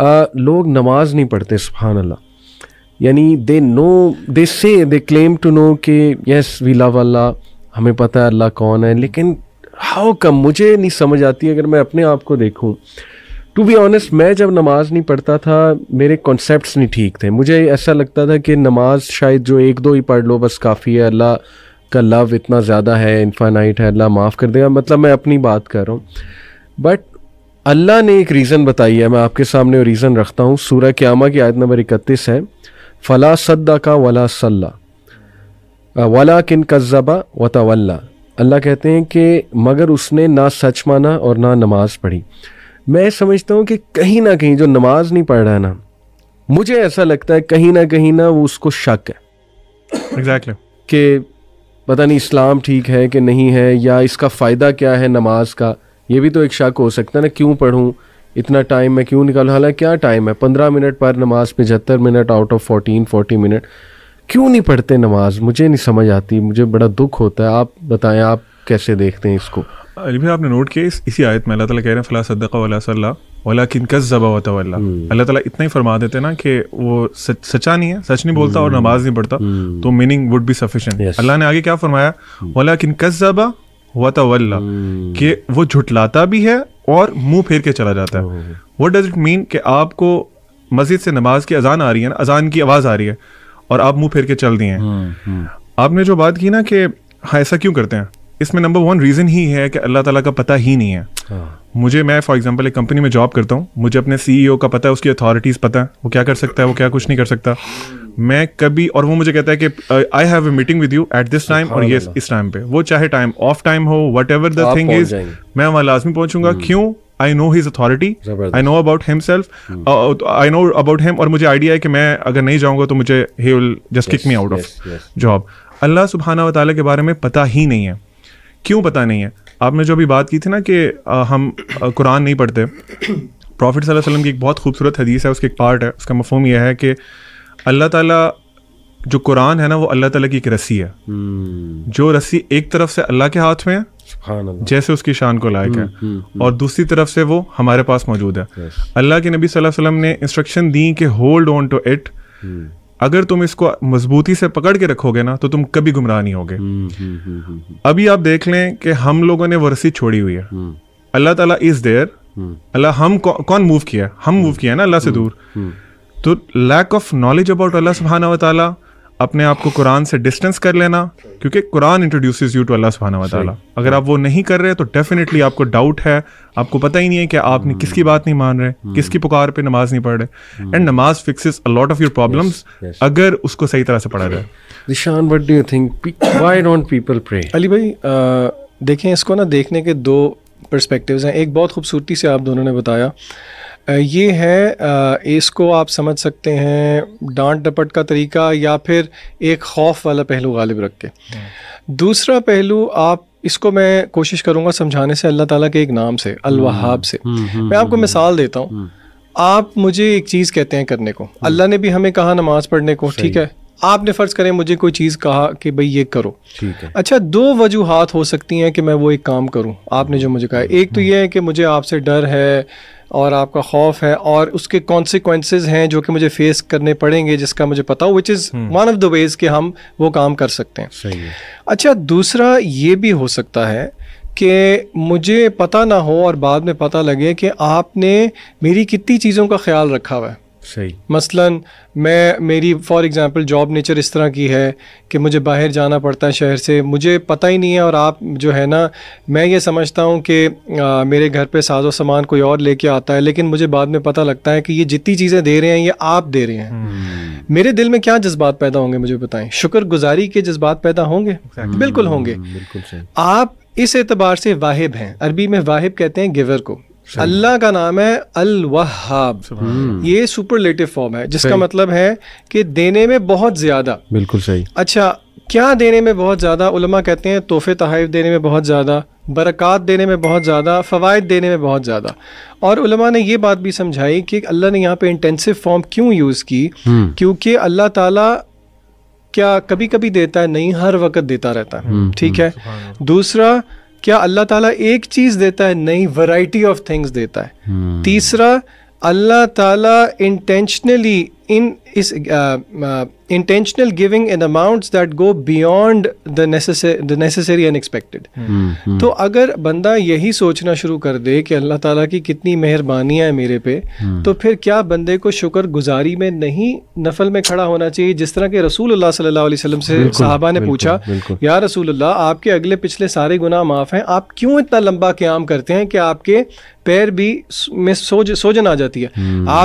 आ, लोग नमाज नहीं पढ़ते सुबहान अल्लाह यानी दे know they say they claim to know कि यस वी लव अल्लाह हमें पता है अल्लाह कौन है लेकिन हाउ कम मुझे नहीं समझ आती अगर मैं अपने आप को देखूँ टू बी ऑनेस्ट मैं जब नमाज नहीं पढ़ता था मेरे कॉन्सेप्ट नहीं ठीक थे मुझे ऐसा लगता था कि नमाज शायद जो एक दो ही पढ़ लो बस काफ़ी है अल्लाह का लव इतना ज़्यादा है इन्फानाइट है अल्लाह माफ़ कर देगा मतलब मैं अपनी बात कर रहा हूँ बट अल्लाह ने एक रीज़न बताई है मैं आपके सामने वो रीज़न रखता हूँ सूर्य क्यामा की आयत नंबर इकतीस है फ़ला सद्दा का वला सल्ला वला किन कज़बा व तवल्ला अल्लाह कहते हैं कि मगर उसने ना सच माना और ना नमाज पढ़ी मैं समझता हूँ कि कहीं ना कहीं जो नमाज नहीं पढ़ रहा है ना मुझे ऐसा लगता है कहीं ना कहीं ना वो उसको शक है एग्जैक्टली exactly. कि पता नहीं इस्लाम ठीक है कि नहीं है या इसका फ़ायदा क्या है नमाज का ये भी तो एक शक हो सकता है ना क्यों पढ़ूँ इतना टाइम मैं क्यों निकालूँ हालांकि क्या टाइम है पंद्रह मिनट पर नमाज पचहत्तर minute out of fourteen forty minute क्यों नहीं पढ़ते नमाज मुझे नहीं समझ आती मुझे बड़ा दुख होता है आप बताएं आप कैसे देखते हैं इसको अली भाई आपने नोट किया इस, इसी आयत में अल्लाह ताला कह रहे हैं फ़ला सद्दक़ा वाला सल्ला वाला किन होता वतव हम्म। अल्लाह ताला इतना ही फरमा देते ना कि वो सच, सचा नहीं है सच नहीं बोलता और हम्म। नमाज नहीं पढ़ता हम्म। तो meaning would be sufficient Allah ने आगे क्या फरमाया वाला किन जबा था वल्ला हम्म। कि वो झुटलाता भी है और मुंह फेर के चला जाता है वट डज इट मीन कि आपको मस्जिद से नमाज की अजान आ रही है ना अजान की आवाज़ आ रही है और आप मुंह फेर के चल दिए हैं हम्म, हम्म। आपने जो बात की ना कि हाँ ऐसा क्यों करते हैं इसमें नंबर वन रीज़न ही है कि अल्लाह ताला का पता ही नहीं है हाँ। मुझे मैं फॉर एग्जांपल एक कंपनी में जॉब करता हूँ मुझे अपने सीईओ e का पता है उसकी अथॉरिटीज़ पता है वो क्या कर सकता है वो क्या कुछ नहीं कर सकता मैं कभी और वो मुझे कहता है कि I have a meeting with you at this time और ये इस टाइम पे वो चाहे टाइम ऑफ टाइम हो whatever the thing is मैं वहां लाजमी पहुंचूंगा हम्म। क्यों I know his authority I know about himself I know about him और मुझे आइडिया है कि मैं अगर नहीं जाऊंगा तो मुझे he will just kick me out of job Allah सुबहाना वाली के बारे में पता ही नहीं है क्यों पता नहीं है आपने जो अभी बात की थी ना कि हम कुरान नहीं पढ़ते प्रॉफिट सल्लल्लाहु अलैहि वसल्लम की एक बहुत खूबसूरत हदीस है उसके एक पार्ट है उसका मफहम यह है कि अल्लाह ताला जो कुरान है ना वो अल्लाह ताला की एक रस्सी है हम्म। जो रस्सी एक तरफ से अल्लाह के हाथ में है जैसे उसकी शान को लायक है हम्म, हम्म, और दूसरी तरफ से वो हमारे पास मौजूद है अल्लाह के नबी सल्लल्लाहु अलैहि वसल्लम ने इंस्ट्रक्शन दी कि होल्ड ऑन टू इट अगर तुम इसको मजबूती से पकड़ के रखोगे ना तो तुम कभी गुमराह नहीं होगे अभी आप देख लें कि हम लोगों ने वो रस्सी छोड़ी हुई है अल्लाह ताला इज देयर अल्लाह हम कौन मूव किया हम मूव किया है ना अल्लाह से दूर तो lack of knowledge about Allah सुबहाना वाली अपने आप को कुरान से डिस्टेंस कर लेना क्योंकि Quran introduces you to Allah सुबहाना वाली अगर आप वो नहीं कर रहे तो डेफिनेटली आपको डाउट है आपको पता ही नहीं है कि आप hmm. किसकी बात नहीं मान रहे hmm. किसकी पुकार पे नमाज नहीं पढ़ रहे एंड हम्म। hmm. नमाज fixes a lot of your problems अगर उसको सही तरह से पढ़ा जाए निशान what do think why don't people pray Ali भाई देखें इसको ना देखने के दो परस्पेक्टिव हैं एक बहुत खूबसूरती से आप दोनों ने बताया ये है इसको आप समझ सकते हैं डांट डपट का तरीका या फिर एक खौफ वाला पहलू गालिब रख के हम्म। दूसरा पहलू आप इसको मैं कोशिश करूँगा समझाने से अल्लाह ताला के एक नाम से अलवाहाब से हम्म, हम्म, मैं आपको मिसाल देता हूँ आप मुझे एक चीज़ कहते हैं करने को अल्लाह ने भी हमें कहा नमाज़ पढ़ने को ठीक है आपने फ़र्ज़ करें मुझे कोई चीज़ कहा कि भाई ये करो ठीक है अच्छा दो वजूहत हो सकती हैं कि मैं वो एक काम करूँ आपने जो मुझे कहा एक तो ये है कि मुझे आपसे डर है और आपका खौफ है और उसके कॉन्सिक्वेंसेज हैं जो कि मुझे फेस करने पड़ेंगे जिसका मुझे पता हो which is one of the ways कि हम वो काम कर सकते हैं सही है अच्छा दूसरा ये भी हो सकता है कि मुझे पता ना हो और बाद में पता लगे कि आपने मेरी कितनी चीज़ों का ख्याल रखा हुआ है सही मसलन मैं मेरी फॉर एग्जांपल जॉब नेचर इस तरह की है कि मुझे बाहर जाना पड़ता है शहर से मुझे पता ही नहीं है और आप जो है ना मैं ये समझता हूँ कि आ, मेरे घर पे साजो सामान कोई और लेके आता है लेकिन मुझे बाद में पता लगता है कि ये जितनी चीज़ें दे रहे हैं ये आप दे रहे हैं हम्म। मेरे दिल में क्या जज्बात पैदा होंगे मुझे बताएं गुजारी के जज्बात पैदा होंगे बिल्कुल होंगे आप इस एतबार से वाहिब हैं अरबी में वाहिब कहते हैं गिवर को अल्लाह का नाम है अल वहाब ये सुपरलेटिव फॉर्म है जिसका मतलब है कि देने में बहुत ज़्यादा बिल्कुल सही अच्छा क्या देने में बहुत ज़्यादा उलमा कहते हैं तोहफे तहफ़ देने में बहुत ज़्यादा बरक़ात देने में बहुत ज़्यादा फ़वाद देने में बहुत ज़्यादा और उलमा ने ये बात भी समझाई कि अल्लाह ने यहाँ पे इंटेंसिव फॉर्म क्यों यूज़ की हम्म। क्योंकि अल्लाह ताला क्या कभी कभी देता है नहीं हर वक्त देता रहता है हम्म, ठीक हम्म। है दूसरा क्या अल्लाह ताला एक चीज़ देता है नई वैरायटी ऑफ थिंग्स देता है हम्म। तीसरा अल्लाह ताला intentionally in is intentional giving in amounts that go beyond the beyond the necessary hmm. Hmm. तो अगर बंदा यही सोचना शुरू कर दे कि अल्लाह ताला की कितनी मेहरबानियाँ हैं मेरे पे hmm. तो फिर क्या बंदे को शुक्र गुजारी में नहीं नफल में खड़ा होना चाहिए जिस तरह के रसूल अल्लाह सल्लल्लाहु अलैहि वसल्लम से साहबा ने पूछा या रसूल अल्लाह आपके अगले पिछले सारे गुनाह माफ़ हैं आप क्यों इतना लंबा क्याम करते हैं कि आपके पैर भी में सोज सोजन आ जाती है आप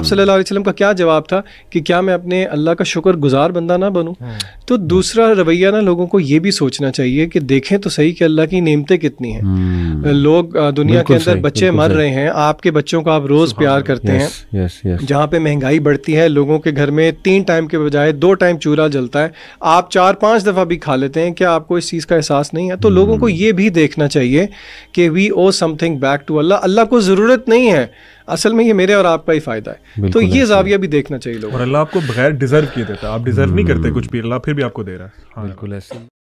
सल्लल्लाहु अलैहि वसल्लम का क्या जवाब था कि क्या मैं अपने अल्लाह का शुक्र गुजार बंदा ना बनूँ हाँ। तो दूसरा रवैया ना लोगों को ये भी सोचना चाहिए कि देखें तो सही कि अल्लाह की नियमतें कितनी हैं हम्म। लोग दुनिया के अंदर बच्चे मर रहे हैं आपके बच्चों को आप रोज़ प्यार करते हैं जहाँ पे महंगाई बढ़ती है लोगों के घर में तीन टाइम के बजाय दो टाइम चूरा जलता है आप चार पाँच दफ़ा भी खा लेते हैं क्या आपको इस चीज़ का एहसास नहीं है तो लोगों को हम्म। ये भी देखना चाहिए कि we owe something back to Allah Allah को ज़रूरत नहीं है असल में ये मेरे और आपका ही फायदा है तो ये जाविया भी देखना चाहिए लोग और अल्लाह आपको बगैर डिजर्व किए देता आप डिजर्व नहीं करते कुछ भी अल्लाह फिर भी आपको दे रहा है हाँ। बिल्कुल ऐसे